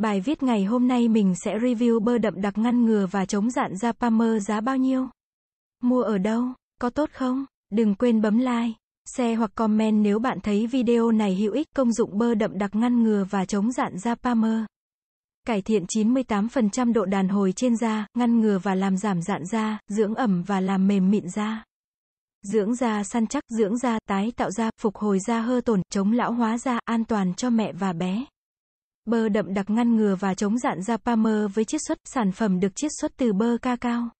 Bài viết ngày hôm nay mình sẽ review bơ đậm đặc ngăn ngừa và chống dạn da Palmer giá bao nhiêu? Mua ở đâu? Có tốt không? Đừng quên bấm like, share hoặc comment nếu bạn thấy video này hữu ích công dụng bơ đậm đặc ngăn ngừa và chống dạn da Palmer. Cải thiện 98% độ đàn hồi trên da, ngăn ngừa và làm giảm dạn da, dưỡng ẩm và làm mềm mịn da. Dưỡng da săn chắc, dưỡng da tái tạo da, phục hồi da hơ tổn, chống lão hóa da, an toàn cho mẹ và bé. Bơ đậm đặc ngăn ngừa và chống dạn da Palmer với chiết xuất, sản phẩm được chiết xuất từ bơ ca cao.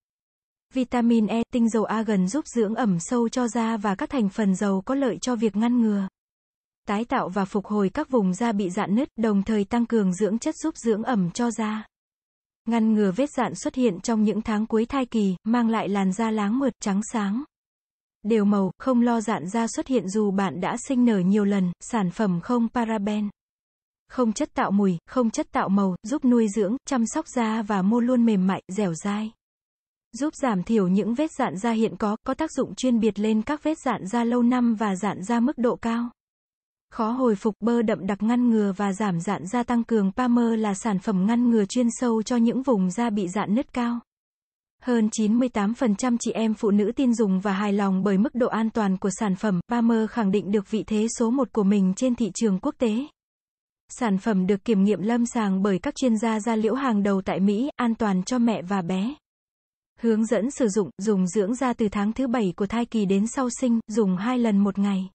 Vitamin E, tinh dầu A gần giúp dưỡng ẩm sâu cho da và các thành phần dầu có lợi cho việc ngăn ngừa tái tạo và phục hồi các vùng da bị dạn nứt, đồng thời tăng cường dưỡng chất giúp dưỡng ẩm cho da. Ngăn ngừa vết dạn xuất hiện trong những tháng cuối thai kỳ, mang lại làn da láng mượt, trắng sáng. Đều màu, không lo dạn da xuất hiện dù bạn đã sinh nở nhiều lần, sản phẩm không paraben không chất tạo mùi, không chất tạo màu, giúp nuôi dưỡng, chăm sóc da và mô luôn mềm mại, dẻo dai. Giúp giảm thiểu những vết dạn da hiện có, có tác dụng chuyên biệt lên các vết dạn da lâu năm và dạn da mức độ cao. Khó hồi phục bơ đậm đặc ngăn ngừa và giảm dạn da tăng cường Palmer là sản phẩm ngăn ngừa chuyên sâu cho những vùng da bị dạn nứt cao. Hơn 98% chị em phụ nữ tin dùng và hài lòng bởi mức độ an toàn của sản phẩm. Palmer khẳng định được vị thế số 1 của mình trên thị trường quốc tế. Sản phẩm được kiểm nghiệm lâm sàng bởi các chuyên gia da liễu hàng đầu tại Mỹ, an toàn cho mẹ và bé. Hướng dẫn sử dụng, dùng dưỡng da từ tháng thứ 7 của thai kỳ đến sau sinh, dùng 2 lần một ngày.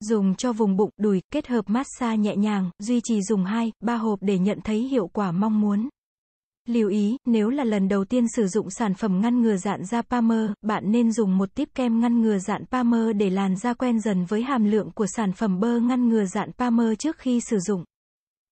Dùng cho vùng bụng, đùi, kết hợp massage nhẹ nhàng, duy trì dùng 2, 3 hộp để nhận thấy hiệu quả mong muốn. Lưu ý, nếu là lần đầu tiên sử dụng sản phẩm ngăn ngừa dạn da Palmer, bạn nên dùng một tiếp kem ngăn ngừa dạn Palmer để làn da quen dần với hàm lượng của sản phẩm bơ ngăn ngừa dạn Palmer trước khi sử dụng.